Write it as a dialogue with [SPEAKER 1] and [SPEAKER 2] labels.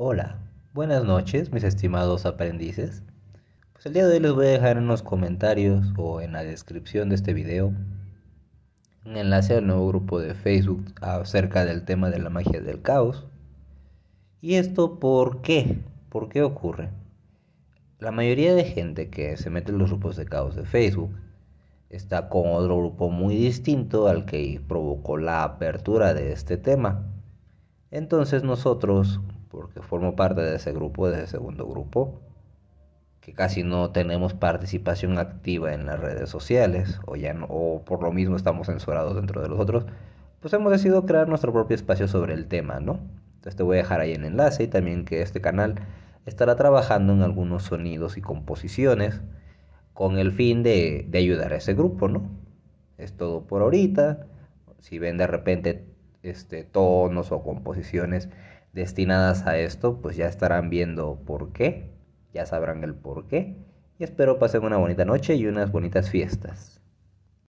[SPEAKER 1] Hola, buenas noches mis estimados aprendices. Pues el día de hoy les voy a dejar en los comentarios o en la descripción de este video un enlace al nuevo grupo de Facebook acerca del tema de la magia del caos. ¿Y esto por qué? ¿Por qué ocurre? La mayoría de gente que se mete en los grupos de caos de Facebook está con otro grupo muy distinto al que provocó la apertura de este tema. Entonces nosotros, porque formo parte de ese grupo, de ese segundo grupo, que casi no tenemos participación activa en las redes sociales, o, ya o por lo mismo estamos censurados dentro de los otros, pues hemos decidido crear nuestro propio espacio sobre el tema, ¿no? Entonces te voy a dejar ahí el enlace y también que este canal estará trabajando en algunos sonidos y composiciones con el fin de, de ayudar a ese grupo, ¿no? Es todo por ahorita. Si ven de repente este, tonos o composiciones destinadas a esto, pues ya estarán viendo por qué, ya sabrán el por qué. Y espero pasen una bonita noche y unas bonitas fiestas.